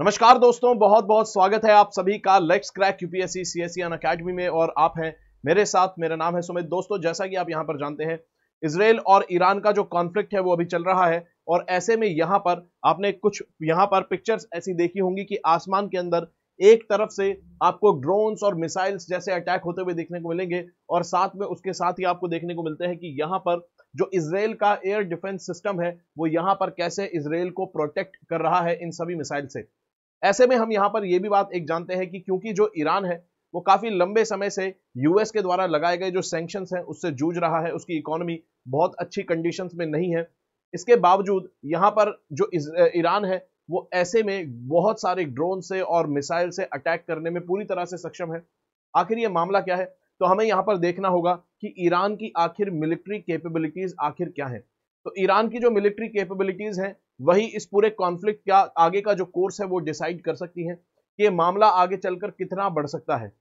नमस्कार दोस्तों बहुत बहुत स्वागत है आप सभी का let's crack UPSC CSC Unacademy में और आप हैं मेरे साथ मेरा नाम है सुमित दोस्तों जैसा कि आप यहां पर जानते हैं इसराइल और ईरान का जो कॉन्फ्लिक्ट है वो अभी चल रहा है और ऐसे में यहां पर आपने कुछ यहां पर पिक्चर्स ऐसी देखी होंगी कि आसमान के अंदर एक तरफ से आपको ड्रोन्स और मिसाइल्स जैसे अटैक होते हुए देखने को मिलेंगे और साथ में उसके साथ ही आपको देखने को मिलते हैं कि यहाँ पर जो इसराइल का एयर डिफेंस सिस्टम है वो यहाँ पर कैसे इसराइल को प्रोटेक्ट कर रहा है इन सभी मिसाइल से ऐसे में हम यहाँ पर यह भी बात एक जानते हैं कि क्योंकि जो ईरान है वो काफी लंबे समय से यूएस के द्वारा लगाए गए जो सेंक्शन हैं उससे जूझ रहा है उसकी इकोनॉमी बहुत अच्छी कंडीशन में नहीं है इसके बावजूद यहाँ पर जो ईरान है वो ऐसे में बहुत सारे ड्रोन से और मिसाइल से अटैक करने में पूरी तरह से सक्षम है आखिर ये मामला क्या है तो हमें यहाँ पर देखना होगा कि ईरान की आखिर मिलिट्री कैपेबिलिटीज आखिर क्या है तो ईरान की जो मिलिट्री कैपेबिलिटीज हैं वही इस पूरे कॉन्फ्लिक्ट का आगे का जो कोर्स है वो डिसाइड कर सकती है कि मामला आगे चलकर कितना बढ़ सकता है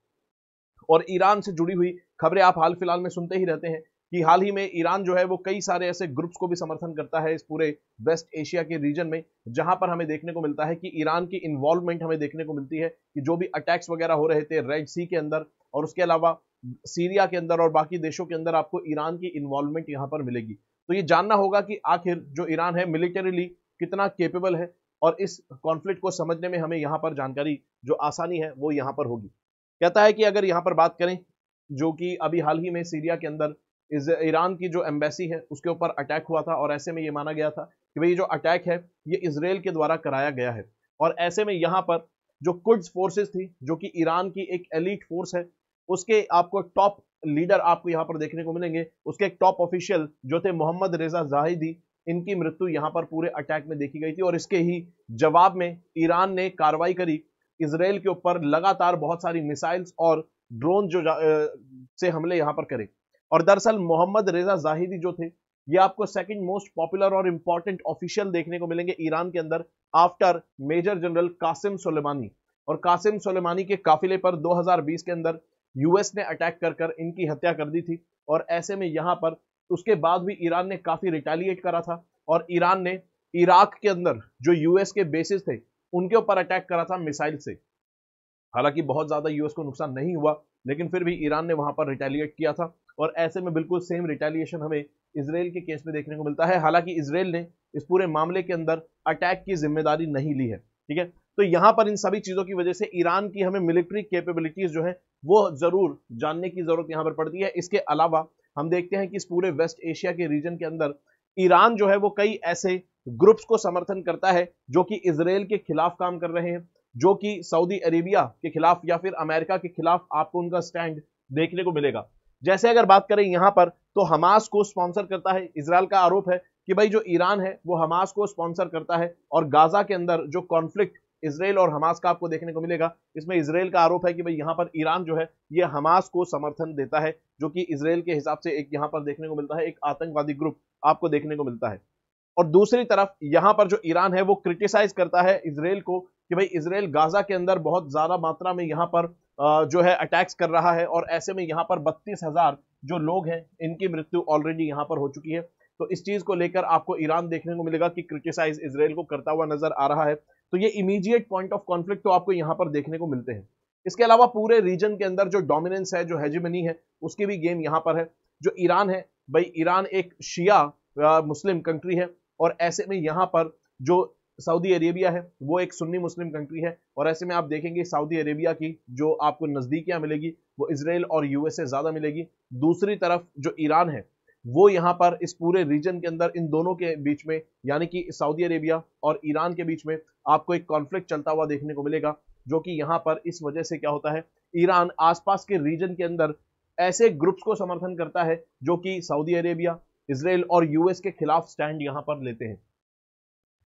और ईरान से जुड़ी हुई खबरें आप हाल फिलहाल में सुनते ही रहते हैं कि हाल ही में ईरान जो है वो कई सारे ऐसे ग्रुप्स को भी समर्थन करता है इस पूरे वेस्ट एशिया के रीजन में जहां पर हमें देखने को मिलता है कि ईरान की इन्वॉल्वमेंट हमें देखने को मिलती है कि जो भी अटैक्स वगैरह हो रहे थे रेड सी के अंदर और उसके अलावा सीरिया के अंदर और बाकी देशों के अंदर आपको ईरान की इन्वॉल्वमेंट यहाँ पर मिलेगी तो ये जानना होगा कि आखिर जो ईरान है मिलिटरीली कितना केपेबल है और इस कॉन्फ्लिक्ट को समझने में हमें यहाँ पर जानकारी जो आसानी है वो यहाँ पर होगी कहता है कि अगर यहाँ पर बात करें जो कि अभी हाल ही में सीरिया के अंदर ईरान की जो एम्बेसी है उसके ऊपर अटैक हुआ था और ऐसे में ये माना गया था कि भाई जो अटैक है ये इसराइल के द्वारा कराया गया है और ऐसे में यहाँ पर जो कुड्स फोर्सेस थी जो कि ईरान की एक एलिट फोर्स है उसके आपको टॉप लीडर आपको यहाँ पर देखने को मिलेंगे उसके एक टॉप ऑफिशियल जो थे मोहम्मद रेजा जाहिदी इनकी मृत्यु यहाँ पर पूरे अटैक में देखी गई थी और इसके ही जवाब में ईरान ने कार्रवाई करी इसराइल के ऊपर लगातार बहुत सारी मिसाइल्स और ड्रोन जो से हमले यहां पर करे और दरअसल मोहम्मद रेजा जाहिदी जो थे ये आपको सेकंड मोस्ट पॉपुलर और इंपॉर्टेंट ऑफिशियल देखने को मिलेंगे ईरान के अंदर after major general Qasem Soleimani और कासिम सोलेमानी के काफिले पर 2020 के अंदर यूएस ने अटैक कर कर इनकी हत्या कर दी थी और ऐसे में यहां पर तो उसके बाद भी ईरान ने काफ़ी रिटेलिएट करा था और ईरान ने इराक के अंदर जो यूएस के बेसिस थे उनके ऊपर अटैक करा था मिसाइल से हालांकि बहुत ज़्यादा यूएस को नुकसान नहीं हुआ लेकिन फिर भी ईरान ने वहां पर रिटेलिएट किया था और ऐसे में बिल्कुल सेम रिटेलिएशन हमें इसराइल के केस में देखने को मिलता है हालांकि इसराइल ने इस पूरे मामले के अंदर अटैक की जिम्मेदारी नहीं ली है ठीक है तो यहां पर इन सभी चीज़ों की वजह से ईरान की हमें मिलिट्री कैपेबिलिटीज़ जो है वो ज़रूर जानने की ज़रूरत यहां पर पड़ती है इसके अलावा हम देखते हैं कि इस पूरे वेस्ट एशिया के रीजन के अंदर ईरान जो है वो कई ऐसे ग्रुप्स को समर्थन करता है जो कि इसराइल के खिलाफ काम कर रहे हैं जो कि सऊदी अरेबिया के खिलाफ या फिर अमेरिका के खिलाफ आपको उनका स्टैंड देखने को मिलेगा जैसे अगर बात करें यहां पर तो हमास को स्पॉन्सर करता है इसराइल का आरोप है कि भाई जो ईरान है वो हमास को स्पॉन्सर करता है और गाजा के अंदर जो कॉन्फ्लिक्ट इसराइल और हमास का आपको देखने को मिलेगा इसमें इसराइल का आरोप है कि भाई यहाँ पर ईरान जो है ये हमास को समर्थन देता है जो कि इसराइल के हिसाब से एक यहाँ पर देखने को मिलता है एक आतंकवादी ग्रुप आपको देखने को मिलता है और दूसरी तरफ यहाँ पर जो ईरान है वो क्रिटिसाइज करता है इसराइल को कि भाई इसराइल गाजा के अंदर बहुत ज़्यादा मात्रा में यहाँ पर जो है अटैक्स कर रहा है और ऐसे में यहाँ पर बत्तीस हज़ार जो लोग हैं इनकी मृत्यु ऑलरेडी यहाँ पर हो चुकी है तो इस चीज़ को लेकर आपको ईरान देखने को मिलेगा कि क्रिटिसाइज इसराइल को करता हुआ नजर आ रहा है तो ये इमीडिएट पॉइंट ऑफ कॉन्फ्लिक्ट तो आपको यहाँ पर देखने को मिलते हैं इसके अलावा पूरे रीजन के अंदर जो डोमिनेंस है जो हेजिमनी है उसकी भी गेम यहाँ पर है जो ईरान है भाई ईरान एक शिया मुस्लिम कंट्री है और ऐसे में यहाँ पर जो सऊदी अरेबिया है वो एक सुन्नी मुस्लिम कंट्री है और ऐसे में आप देखेंगे सऊदी अरेबिया की जो आपको नज़दीकियाँ मिलेगी वो इसराइल और यूएसए ज़्यादा मिलेगी दूसरी तरफ जो ईरान है वो यहाँ पर इस पूरे रीजन के अंदर इन दोनों के बीच में यानी कि सऊदी अरेबिया और ईरान के बीच में आपको एक कॉन्फ्लिक्ट चलता हुआ देखने को मिलेगा जो कि यहाँ पर इस वजह से क्या होता है ईरान आसपास के रीजन के अंदर ऐसे ग्रुप्स को समर्थन करता है जो कि सऊदी अरेबिया इसराइल और यूएस के खिलाफ स्टैंड यहाँ पर लेते हैं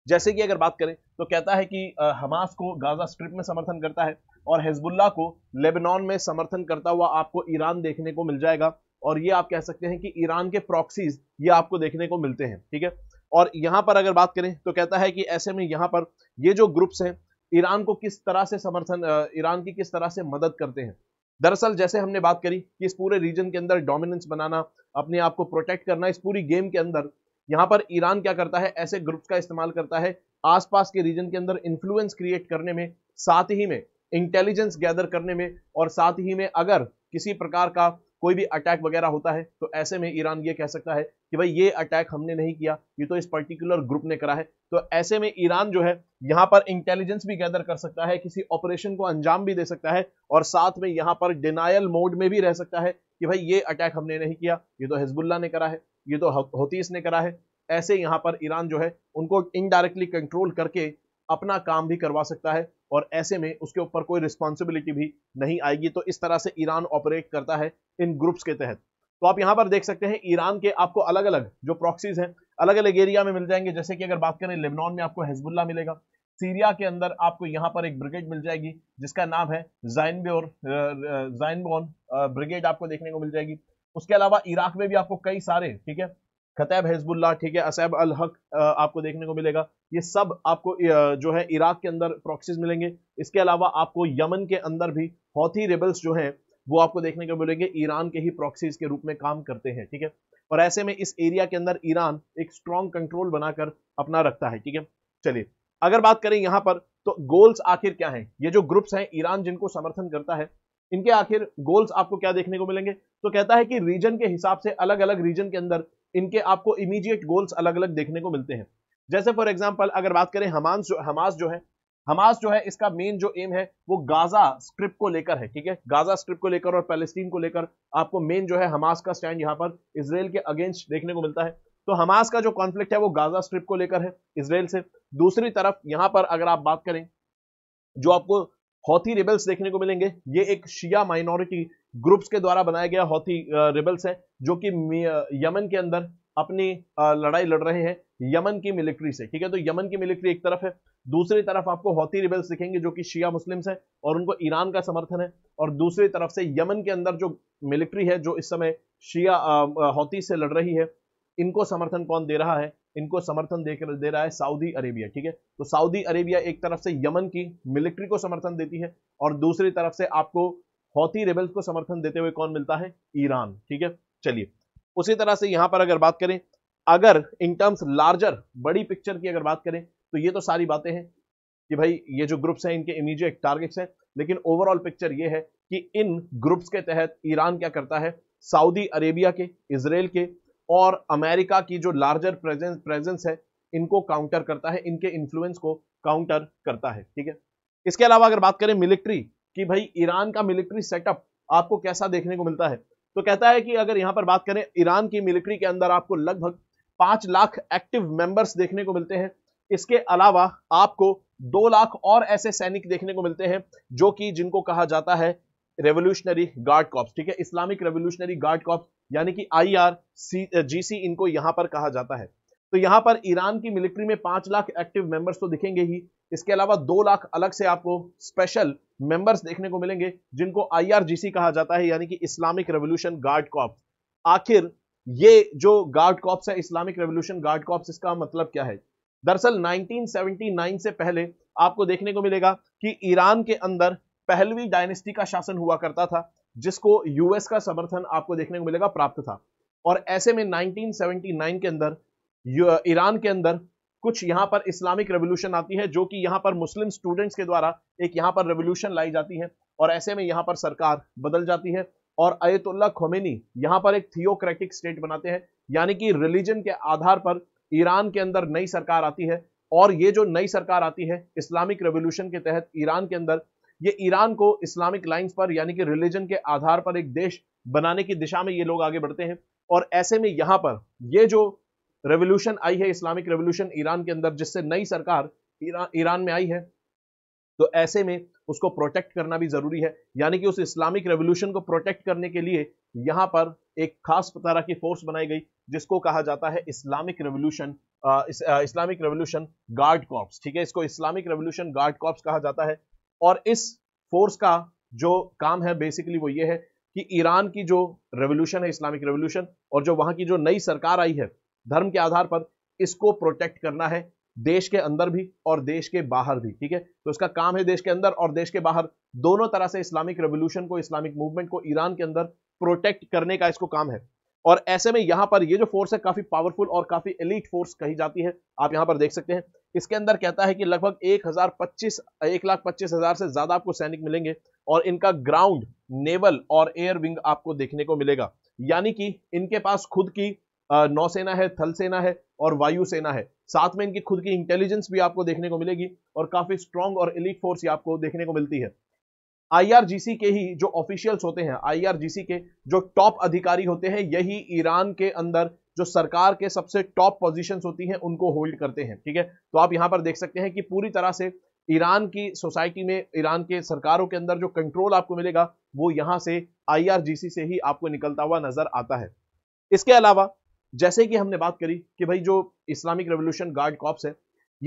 जैसे कि अगर बात करें तो कहता है कि हमास को गाजा स्ट्रिप में समर्थन करता है और हिजबुल्ला को लेबनान में समर्थन करता हुआ आपको ईरान देखने को मिल जाएगा और ये आप कह सकते हैं कि ईरान के प्रॉक्सीज ये आपको देखने को मिलते हैं ठीक है और यहाँ पर अगर बात करें तो कहता है कि ऐसे में यहाँ पर ये जो ग्रुप्स हैं ईरान को किस तरह से समर्थन ईरान की किस तरह से मदद करते हैं दरअसल जैसे हमने बात करी कि इस पूरे रीजन के अंदर डोमिनेंस बनाना अपने आप को प्रोटेक्ट करना इस पूरी गेम के अंदर यहाँ पर ईरान क्या करता है ऐसे ग्रुप्स का इस्तेमाल करता है आसपास के रीजन के अंदर इन्फ्लुएंस क्रिएट करने में साथ ही में इंटेलिजेंस गैदर करने में और साथ ही में अगर किसी प्रकार का कोई भी अटैक वगैरह होता है तो ऐसे में ईरान ये कह सकता है कि भाई ये अटैक हमने नहीं किया ये तो इस पर्टिकुलर ग्रुप ने करा है तो ऐसे में ईरान जो है यहां पर इंटेलिजेंस भी गैदर कर सकता है किसी ऑपरेशन को अंजाम भी दे सकता है और साथ में यहाँ पर डिनायल मोड में भी रह सकता है कि भाई ये अटैक हमने नहीं किया ये तो हिजबुल्ला ने करा है ये तो होतीस ने करा है ऐसे यहाँ पर ईरान जो है उनको इनडायरेक्टली कंट्रोल करके अपना काम भी करवा सकता है और ऐसे में उसके ऊपर कोई रिस्पॉन्सिबिलिटी भी नहीं आएगी तो इस तरह से ईरान ऑपरेट करता है इन ग्रुप्स के तहत तो आप यहां पर देख सकते हैं ईरान के आपको अलग अलग जो प्रॉक्सीज हैं अलग अलग एरिया में मिल जाएंगे जैसे कि अगर बात करें लेबनान में आपको हेजबुल्ला मिलेगा सीरिया के अंदर आपको यहां पर एक ब्रिगेड मिल जाएगी जिसका नाम है जाइनब्योर जाइनबोन ब्रिगेड आपको देखने को मिल जाएगी उसके अलावा इराक में भी आपको कई सारे ठीक है खतैब हिजबुल्ला ठीक है असैब अल हक आपको देखने को मिलेगा ये सब आपको जो है इराक के अंदर प्रॉक्सीज मिलेंगे इसके अलावा आपको यमन के अंदर भी हौथी रेबल्स जो हैं वो आपको देखने को मिलेंगे ईरान के ही प्रॉक्सीज के रूप में काम करते हैं ठीक है और ऐसे में इस एरिया के अंदर ईरान एक स्ट्रॉन्ग कंट्रोल बनाकर अपना रखता है ठीक है चलिए अगर बात करें यहां पर तो गोल्स आखिर क्या है ये जो ग्रुप्स हैं ईरान जिनको समर्थन करता है इनके आखिर गोल्स आपको क्या देखने को मिलेंगे तो कहता है कि रीजन के हिसाब से अलग अलग रीजन के अंदर इनके आपको इमीडिएट गोल्स अलग अलग देखने को मिलते हैं जैसे फॉर एग्जाम्पल अगर बात करें हमास जो हमास जो है हमास जो है इसका मेन जो एम है वो गाजा स्क्रिप्ट को लेकर है ठीक है गाजा स्क्रिप्ट को लेकर और पैलेस्टीन को लेकर आपको मेन जो है हमास का स्टैंड यहाँ पर इसराइल के अगेंस्ट देखने को मिलता है तो हमास का जो कॉन्फ्लिक्ट है वो गाजा स्ट्रिप को लेकर है इसराइल से दूसरी तरफ यहाँ पर अगर आप बात करें जो आपको हौथी रिबल्स देखने को मिलेंगे ये एक शिया माइनॉरिटी ग्रुप्स के द्वारा बनाया गया हौथी रिबल्स है जो कि यमन के अंदर अपनी लड़ाई लड़ रहे हैं यमन की मिलिट्री से ठीक है तो यमन की मिलिट्री एक तरफ है दूसरी तरफ आपको हॉथी रिबल्स दिखेंगे जो कि शिया मुस्लिम्स हैं और उनको ईरान का समर्थन है और दूसरी तरफ से यमन के अंदर जो मिलिट्री है जो इस समय शिया हौती से लड़ रही है इनको समर्थन कौन दे रहा है इनको समर्थन देकर दे रहा है सऊदी अरेबिया ठीक है तो सऊदी अरेबिया एक तरफ से यमन की मिलिट्री को समर्थन देती है और दूसरी तरफ से आपको हौती रेबल्स को समर्थन देते हुए कौन मिलता है ईरान ठीक है चलिए उसी तरह से यहां पर अगर बात करें अगर इन टर्म्स लार्जर बड़ी पिक्चर की अगर बात करें तो ये तो सारी बातें हैं कि भाई ये जो ग्रुप्स हैं इनके इमीडिएट टारगेट्स हैं लेकिन ओवरऑल पिक्चर ये है कि इन ग्रुप्स के तहत ईरान क्या करता है सऊदी अरेबिया के इसराइल के और अमेरिका की जो लार्जर प्रेजेंस प्रेजेंस है इनको काउंटर करता है इनके इन्फ्लुएंस को काउंटर करता है ठीक है इसके अलावा अगर बात करें मिलिट्री कि भाई ईरान का मिलिट्री सेटअप आपको कैसा देखने को मिलता है तो कहता है कि अगर यहां पर बात करें ईरान की मिलिट्री के अंदर आपको लगभग पांच लाख एक्टिव मेंबर्स देखने को मिलते हैं इसके अलावा आपको दो लाख और ऐसे सैनिक देखने को मिलते हैं जो कि जिनको कहा जाता है रेवोल्यूशनरी गार्ड कॉप्स ठीक है इस्लामिक रेवोल्यूशनरी गार्ड कॉप्स यानी कि आई आर सी जीसी इनको यहां पर कहा जाता है तो यहां पर ईरान की मिलिट्री में पांच लाख एक्टिव मेंबर्स तो दिखेंगे ही इसके अलावा दो लाख अलग से आपको स्पेशल मेंबर्स देखने को मिलेंगे जिनको आईआरजीसी कहा जाता है यानी कि इस्लामिक रेवोल्यूशन गार्ड कॉप्स आखिर ये जो गार्ड कॉप्स है इस्लामिक रेवोल्यूशन गार्ड कॉप्स इसका मतलब क्या है दरअसल 1979 से पहले आपको देखने को मिलेगा कि ईरान के अंदर पहलवी डायनेस्टी का शासन हुआ करता था जिसको यूएस का समर्थन आपको देखने को मिलेगा प्राप्त था और ऐसे में 1979 के अंदर ईरान के अंदर कुछ यहां पर इस्लामिक रेवोल्यूशन आती है जो कि यहां पर मुस्लिम स्टूडेंट्स के द्वारा एक यहां पर रेवोल्यूशन लाई जाती है और ऐसे में यहां पर सरकार बदल जाती है और अयतुल्ला खोमेनी यहां पर एक थियोक्रेटिक स्टेट बनाते हैं यानी कि रिलीजन के आधार पर ईरान के अंदर नई सरकार आती है और ये जो नई सरकार आती है इस्लामिक रेवोल्यूशन के तहत ईरान के अंदर ये ईरान को इस्लामिक लाइन्स पर यानी कि रिलीजन के आधार पर एक देश बनाने की दिशा में ये लोग आगे बढ़ते हैं और ऐसे में यहां पर ये जो रेवोल्यूशन आई है इस्लामिक रेवोल्यूशन ईरान के अंदर जिससे नई सरकार ईरान में आई है तो ऐसे में उसको प्रोटेक्ट करना भी जरूरी है यानी कि उस इस्लामिक रेवोल्यूशन को प्रोटेक्ट करने के लिए यहां पर एक खास तरह की फोर्स बनाई गई जिसको कहा जाता है Islamic revolution Islamic revolution guard corps ठीक है इसको इस्लामिक रेवोल्यूशन गार्ड कॉप्स कहा जाता है और इस फोर्स का जो काम है बेसिकली वो ये है कि ईरान की जो रेवोल्यूशन है इस्लामिक रेवोल्यूशन और जो वहां की जो नई सरकार आई है धर्म के आधार पर इसको प्रोटेक्ट करना है देश के अंदर भी और देश के बाहर भी ठीक है तो इसका काम है देश के अंदर और देश के बाहर दोनों तरह से इस्लामिक रेवोल्यूशन को इस्लामिक मूवमेंट को ईरान के अंदर प्रोटेक्ट करने का इसको काम है और ऐसे में यहां पर ये जो फोर्स है काफी पावरफुल और काफी एलिट फोर्स कही जाती है आप यहां पर देख सकते हैं इसके अंदर कहता है कि लगभग एक हजार पच्चीस एक लाख पच्चीस हजार से ज्यादा आपको सैनिक मिलेंगे और इनका ग्राउंड नेवल और एयर विंग आपको देखने को मिलेगा यानी कि इनके पास खुद की नौसेना है थल सेना है और वायु सेना है साथ में इनकी खुद की इंटेलिजेंस भी आपको देखने को मिलेगी और काफी स्ट्रॉन्ग और इलीट फोर्स आपको देखने को मिलती है आईआरजीसी के ही जो ऑफिशियल्स होते हैं आईआरजीसी के जो टॉप अधिकारी होते हैं यही ईरान के अंदर जो सरकार के सबसे टॉप पोजीशन होती हैं उनको होल्ड करते हैं ठीक है तो आप यहां पर देख सकते हैं कि पूरी तरह से ईरान की सोसाइटी में ईरान के सरकारों के अंदर जो कंट्रोल आपको मिलेगा वो यहां से आईआरजीसी से ही आपको निकलता हुआ नजर आता है इसके अलावा जैसे कि हमने बात करी कि भाई जो इस्लामिक रेवोल्यूशन गार्ड कॉप्स है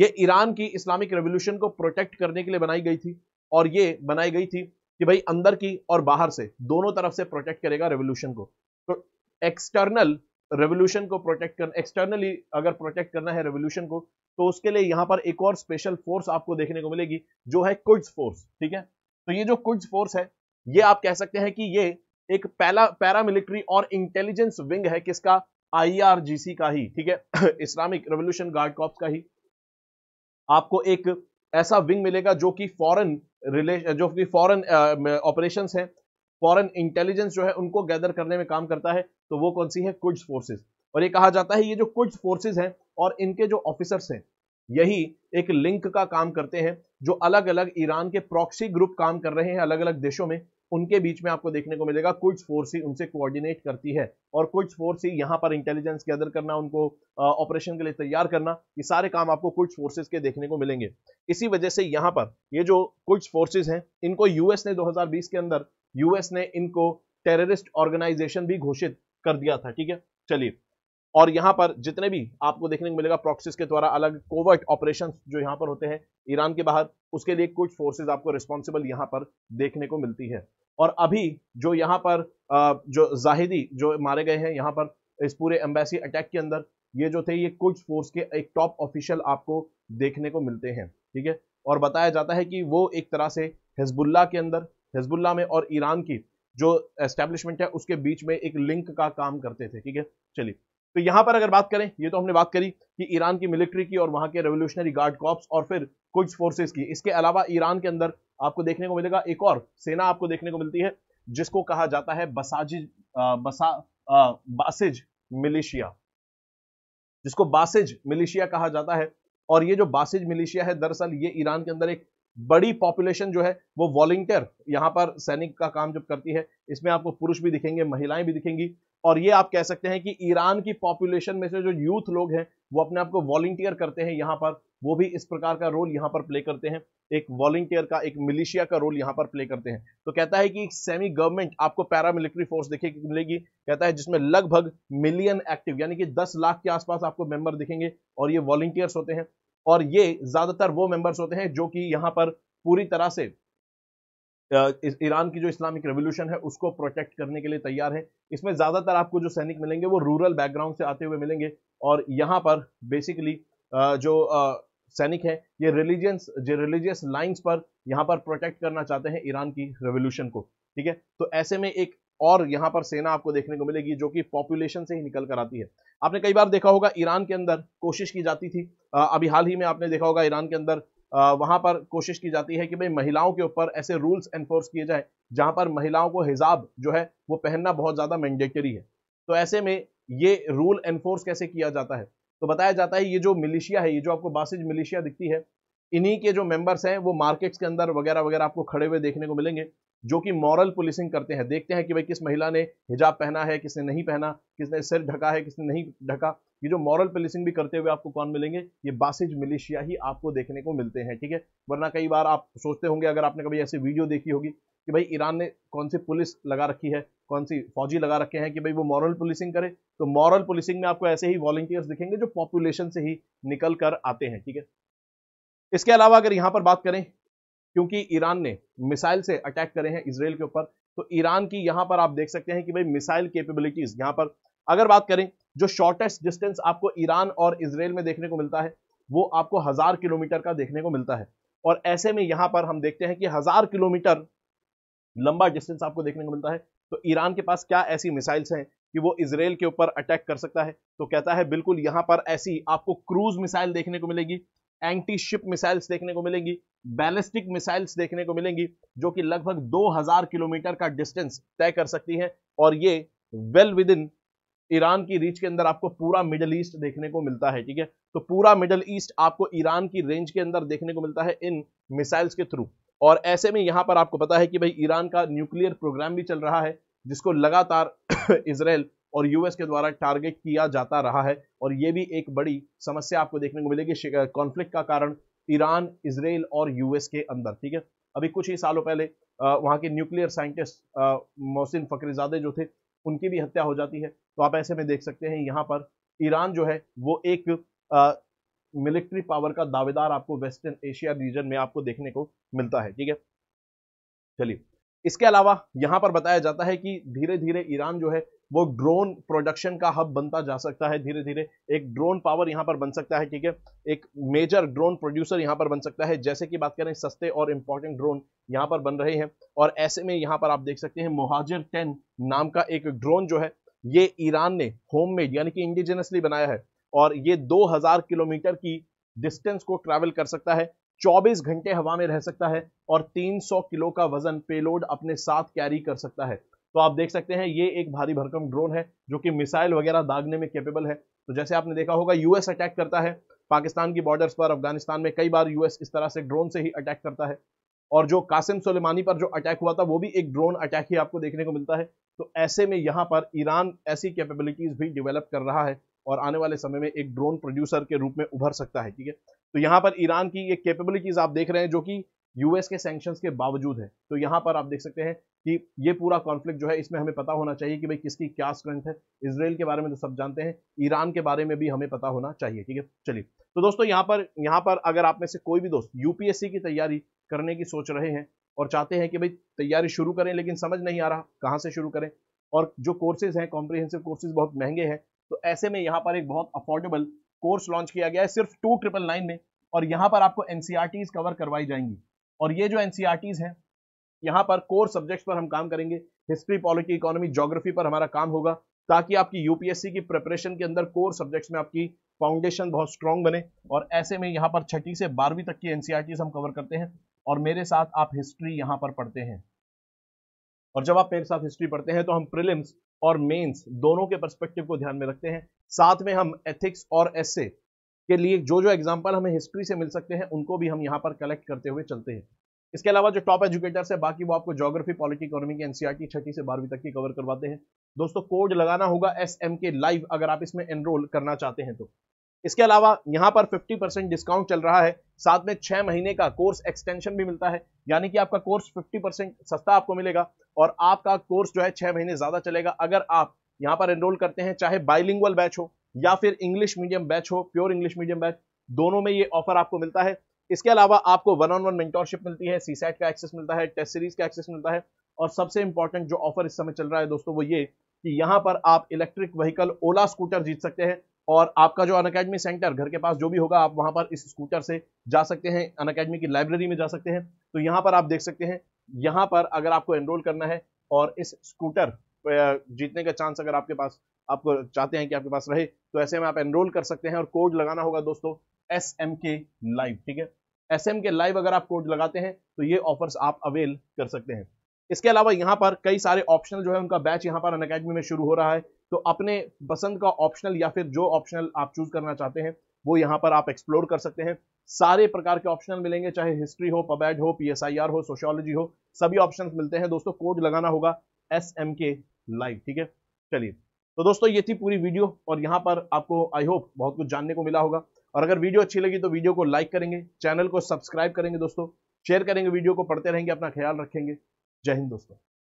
ये ईरान की इस्लामिक रेवोल्यूशन को प्रोटेक्ट करने के लिए बनाई गई थी और ये बनाई गई थी कि भाई अंदर की और बाहर से दोनों तरफ से प्रोटेक्ट करेगा रेवोल्यूशन को तो एक्सटर्नल रेवोल्यूशन को प्रोटेक्ट करना एक्सटर्नली अगर प्रोटेक्ट करना है रेवोल्यूशन को तो उसके लिए यहां पर एक और स्पेशल फोर्स आपको देखने को मिलेगी जो है कुड्स फोर्स ठीक है तो ये जो कुड्स फोर्स है ये आप कह सकते हैं कि ये एक पैला पैरामिलिट्री और इंटेलिजेंस विंग है किसका आई का ही ठीक है इस्लामिक रेवोल्यूशन गार्ड कॉप का ही आपको एक ऐसा विंग मिलेगा जो कि फॉरेन रिलेशन जो भी फॉरेन ऑपरेशंस हैं फॉरेन इंटेलिजेंस जो है उनको गैदर करने में काम करता है तो वो कौन सी है कुछ फोर्सेज और ये कहा जाता है ये जो कुछ फोर्सेज हैं और इनके जो ऑफिसर्स हैं यही एक लिंक का काम करते हैं जो अलग अलग ईरान के प्रॉक्सी ग्रुप काम कर रहे हैं अलग अलग देशों में उनके बीच में आपको देखने को मिलेगा कुछ फोर्स ही उनसे कोऑर्डिनेट करती है और कुछ फोर्स ही यहाँ पर इंटेलिजेंस गैदर करना उनको ऑपरेशन के लिए तैयार करना ये सारे काम आपको कुछ फोर्सेज के देखने को मिलेंगे इसी वजह से यहाँ पर ये जो कुछ फोर्सेज हैं इनको यूएस ने 2020 के अंदर यूएस ने इनको टेररिस्ट ऑर्गेनाइजेशन भी घोषित कर दिया था ठीक है चलिए और यहाँ पर जितने भी आपको देखने को मिलेगा प्रोक्सिस के द्वारा अलग कोवर्ट ऑपरेशन जो यहाँ पर होते हैं ईरान के बाहर उसके लिए कुछ फोर्सेज आपको रिस्पॉन्सिबल यहाँ पर देखने को मिलती है और अभी जो यहाँ पर जो जाहिदी जो मारे गए हैं यहाँ पर इस पूरे एम्बेसी अटैक के अंदर ये जो थे ये कुछ फोर्स के एक टॉप ऑफिशियल आपको देखने को मिलते हैं ठीक है और बताया जाता है कि वो एक तरह से हिजबुल्ला के अंदर हिजबुल्ला में और ईरान की जो एस्टेब्लिशमेंट है उसके बीच में एक लिंक का काम करते थे ठीक है चलिए तो यहां पर अगर बात करें ये तो हमने बात करी कि ईरान की मिलिट्री की और वहां के रेवोल्यूशनरी गार्ड कॉप्स और फिर कुछ फोर्सेस की इसके अलावा ईरान के अंदर आपको देखने को मिलेगा एक और सेना आपको देखने को मिलती है जिसको कहा जाता है बसाजिज बसा आ, बासिज मिलिशिया जिसको बासिज मिलिशिया कहा जाता है और ये जो बासिज मिलिशिया है दरअसल ये ईरान के अंदर एक बड़ी पॉपुलेशन जो है वो वॉलंटियर यहां पर सैनिक का काम जब करती है इसमें आपको पुरुष भी दिखेंगे महिलाएं भी दिखेंगी और ये आप कह सकते हैं कि ईरान की पॉपुलेशन में से जो यूथ लोग हैं वो अपने आप को वॉल्टियर करते हैं यहाँ पर वो भी इस प्रकार का रोल यहाँ पर प्ले करते हैं एक वॉल्टियर का एक मिलिशिया का रोल यहाँ पर प्ले करते हैं तो कहता है कि एक सेमी गवर्नमेंट आपको पैरामिलिट्री फोर्स देखे मिलेगी कहता है जिसमें लगभग मिलियन एक्टिव यानी कि 10 लाख के आसपास आपको मेंबर दिखेंगे और ये वॉल्टियर्स होते हैं और ये ज़्यादातर वो मेंबर्स होते हैं जो कि यहाँ पर पूरी तरह से ईरान की जो इस्लामिक रेवोल्यूशन है उसको प्रोटेक्ट करने के लिए तैयार है इसमें ज़्यादातर आपको जो सैनिक मिलेंगे वो रूरल बैकग्राउंड से आते हुए मिलेंगे और यहाँ पर बेसिकली जो सैनिक है ये रिलीजियंस जो रिलीजियस लाइन्स पर यहाँ पर प्रोटेक्ट करना चाहते हैं ईरान की रेवोल्यूशन को ठीक है तो ऐसे में एक और यहाँ पर सेना आपको देखने को मिलेगी जो कि पॉपुलेशन से ही निकल कर आती है आपने कई बार देखा होगा ईरान के अंदर कोशिश की जाती थी अभी हाल ही में आपने देखा होगा ईरान के अंदर वहाँ पर कोशिश की जाती है कि भाई महिलाओं के ऊपर ऐसे रूल्स एनफोर्स किए जाए जहां पर महिलाओं को हिजाब जो है वो पहनना बहुत ज़्यादा मैंडेटरी है तो ऐसे में ये रूल एनफोर्स कैसे किया जाता है तो बताया जाता है ये जो मिलिशिया है ये जो आपको बासिज मिलिशिया दिखती है इन्हीं के जो मेंबर्स हैं वो मार्केट्स के अंदर वगैरह वगैरह आपको खड़े हुए देखने को मिलेंगे जो कि मॉरल पुलिसिंग करते हैं देखते हैं कि भाई किस महिला ने हिजाब पहना है किसने नहीं पहना किसने सिर ढका है किसने नहीं ढका ये जो मॉरल पुलिसिंग भी करते हुए आपको कौन मिलेंगे ये बासिज मिलिशिया ही आपको देखने को मिलते हैं ठीक है वरना कई बार आप सोचते होंगे अगर आपने कभी ऐसी वीडियो देखी होगी कि भाई ईरान ने कौन सी पुलिस लगा रखी है कौन सी फौजी लगा रखे हैं कि भाई वो मॉरल पुलिसिंग करे तो मॉरल पुलिसिंग में आपको ऐसे ही वॉलंटियर्स दिखेंगे जो पॉपुलेशन से ही निकल कर आते हैं ठीक है इसके अलावा अगर यहाँ पर बात करें क्योंकि ईरान ने मिसाइल से अटैक करे हैं इसराइल के ऊपर तो ईरान की यहाँ पर आप देख सकते हैं कि भाई मिसाइल केपेबिलिटीज यहाँ पर अगर बात करें जो शॉर्टेस्ट डिस्टेंस आपको ईरान और इसराइल में देखने को मिलता है वो आपको हज़ार किलोमीटर का देखने को मिलता है और ऐसे में यहां पर हम देखते हैं कि हज़ार किलोमीटर लंबा डिस्टेंस आपको देखने को मिलता है तो ईरान के पास क्या ऐसी मिसाइल्स हैं कि वो इसराइल के ऊपर अटैक कर सकता है तो कहता है बिल्कुल यहाँ पर ऐसी आपको क्रूज मिसाइल देखने को मिलेगी एंटी शिप मिसाइल्स देखने को मिलेंगी बैलिस्टिक मिसाइल्स देखने को मिलेंगी जो कि लगभग 2000 किलोमीटर का डिस्टेंस तय कर सकती है और ये वेल विद इन ईरान की रीच के अंदर आपको पूरा मिडल ईस्ट देखने को मिलता है ठीक है तो पूरा मिडल ईस्ट आपको ईरान की रेंज के अंदर देखने को मिलता है इन मिसाइल्स के थ्रू और ऐसे में यहाँ पर आपको पता है कि भाई ईरान का न्यूक्लियर प्रोग्राम भी चल रहा है जिसको लगातार इसराइल और यूएस के द्वारा टारगेट किया जाता रहा है और ये भी एक बड़ी समस्या आपको देखने को मिलेगी कॉन्फ्लिक्ट का कारण ईरान इसराइल और यूएस के अंदर ठीक है अभी कुछ ही सालों पहले वहाँ के न्यूक्लियर साइंटिस्ट मोहसिन फकरीजादे जो थे उनकी भी हत्या हो जाती है तो आप ऐसे में देख सकते हैं यहाँ पर ईरान जो है वो एक मिलिट्री पावर का दावेदार आपको वेस्टर्न एशिया रीजन में आपको देखने को मिलता है ठीक है चलिए इसके अलावा यहाँ पर बताया जाता है कि धीरे धीरे ईरान जो है वो ड्रोन प्रोडक्शन का हब बनता जा सकता है धीरे धीरे एक ड्रोन पावर यहाँ पर बन सकता है ठीक है एक मेजर ड्रोन प्रोड्यूसर यहाँ पर बन सकता है जैसे कि बात करें सस्ते और इम्पोर्टेंट ड्रोन यहाँ पर बन रहे हैं और ऐसे में यहाँ पर आप देख सकते हैं मोहाजिर टेन नाम का एक ड्रोन जो है ये ईरान ने होम मेड यानी कि इंडिजिनसली बनाया है और ये 2000 किलोमीटर की डिस्टेंस को ट्रैवल कर सकता है 24 घंटे हवा में रह सकता है और 300 किलो का वजन पेलोड अपने साथ कैरी कर सकता है तो आप देख सकते हैं ये एक भारी भरकम ड्रोन है जो कि मिसाइल वगैरह दागने में कैपेबल है तो जैसे आपने देखा होगा यूएस अटैक करता है पाकिस्तान की बॉर्डर्स पर अफगानिस्तान में कई बार यूएस इस तरह से ड्रोन से ही अटैक करता है और जो कासिम सोलेमानी पर जो अटैक हुआ था वो भी एक ड्रोन अटैक ही आपको देखने को मिलता है तो ऐसे में यहाँ पर ईरान ऐसी कैपेबिलिटीज़ भी डेवलप कर रहा है और आने वाले समय में एक ड्रोन प्रोड्यूसर के रूप में उभर सकता है ठीक है तो यहाँ पर ईरान की ये कैपेबिलिटीज़ आप देख रहे हैं जो कि यूएस के सैंक्शंस के बावजूद है तो यहाँ पर आप देख सकते हैं कि ये पूरा कॉन्फ्लिक्ट जो है इसमें हमें पता होना चाहिए कि भाई किसकी क्या स्ट्रेंथ है इसराइल के बारे में तो सब जानते हैं ईरान के बारे में भी हमें पता होना चाहिए ठीक है चलिए तो दोस्तों यहाँ पर यहाँ पर अगर आप में से कोई भी दोस्त यूपीएससी की तैयारी करने की सोच रहे हैं और चाहते हैं कि भाई तैयारी शुरू करें लेकिन समझ नहीं आ रहा कहाँ से शुरू करें और जो कोर्सेज हैं कॉम्प्रिहेंसिव कोर्सेज बहुत महंगे हैं तो ऐसे में यहाँ पर एक बहुत अफोर्डेबल कोर्स लॉन्च किया गया है सिर्फ टू ट्रिपल नाइन में और यहाँ पर आपको एन कवर e करवाई जाएंगी और ये जो एन e हैं यहाँ पर कोर सब्जेक्ट्स पर हम काम करेंगे हिस्ट्री पॉलिटी इकोनॉमी जोग्राफी पर हमारा काम होगा ताकि आपकी यूपीएससी की प्रिपरेशन के अंदर कोर सब्जेक्ट्स में आपकी फाउंडेशन बहुत स्ट्रांग बने और ऐसे में यहाँ पर छठी से बारहवीं तक की एनसीआर e हम कवर करते हैं और मेरे साथ आप हिस्ट्री यहां पर पढ़ते हैं और जब आप मेरे साथ हिस्ट्री पढ़ते हैं तो हम प्रिलिम्स और मेंस दोनों के पर्सपेक्टिव को ध्यान में रखते हैं साथ में हम एथिक्स और एसे के लिए जो जो एग्जाम्पल हमें हिस्ट्री से मिल सकते हैं उनको भी हम यहाँ पर कलेक्ट करते हुए चलते हैं इसके अलावा जो टॉप एजुकेटर्स है बाकी वो आपको जोग्राफी पॉलिटी इकोनॉमी की एनसीआरटी छठी से बारहवीं तक की कवर करवाते हैं दोस्तों कोड लगाना होगा एस एम के लाइव अगर आप इसमें एनरोल करना चाहते हैं तो इसके अलावा यहाँ पर 50 परसेंट डिस्काउंट चल रहा है साथ में छह महीने का कोर्स एक्सटेंशन भी मिलता है यानी कि आपका कोर्स 50 परसेंट सस्ता आपको मिलेगा और आपका कोर्स जो है छह महीने ज़्यादा चलेगा अगर आप यहाँ पर एनरोल करते हैं चाहे बाइलिंगल बैच हो या फिर इंग्लिश मीडियम बैच हो प्योर इंग्लिश मीडियम बैच दोनों में ये ऑफर आपको मिलता है इसके अलावा आपको वन ऑन वन मेंटोरशिप मिलती है सी का एक्सेस मिलता है टेस्ट सीरीज का एक्सेस मिलता है और सबसे इंपॉर्टेंट जो ऑफर इस समय चल रहा है दोस्तों वो ये कि यहाँ पर आप इलेक्ट्रिक व्हीकल ओला स्कूटर जीत सकते हैं और आपका जो अन अकेडमी सेंटर घर के पास जो भी होगा आप वहां पर इस स्कूटर से जा सकते हैं अन अकेडमी की लाइब्रेरी में जा सकते हैं तो यहाँ पर आप देख सकते हैं यहाँ पर अगर आपको एनरोल करना है और इस स्कूटर जीतने का चांस अगर आपके पास आपको चाहते हैं कि आपके पास रहे तो ऐसे में आप एनरोल कर सकते हैं और कोड लगाना होगा दोस्तों एस एम के लाइव ठीक है एस एम के लाइव अगर आप कोड लगाते हैं तो ये ऑफर्स आप अवेल कर सकते हैं इसके अलावा यहाँ पर कई सारे ऑप्शन जो है उनका बैच यहाँ पर अन अकेडमी में शुरू हो रहा है तो अपने पसंद का ऑप्शनल या फिर जो ऑप्शनल आप चूज करना चाहते हैं वो यहाँ पर आप एक्सप्लोर कर सकते हैं सारे प्रकार के ऑप्शनल मिलेंगे चाहे हिस्ट्री हो पबैड e हो पी हो सोशोलॉजी हो सभी ऑप्शन मिलते हैं दोस्तों कोड लगाना होगा एस एम के लाइव ठीक है चलिए तो दोस्तों ये थी पूरी वीडियो और यहाँ पर आपको आई होप बहुत कुछ जानने को मिला होगा और अगर वीडियो अच्छी लगी तो वीडियो को लाइक करेंगे चैनल को सब्सक्राइब करेंगे दोस्तों शेयर करेंगे वीडियो को पढ़ते रहेंगे अपना ख्याल रखेंगे जय हिंद दोस्तों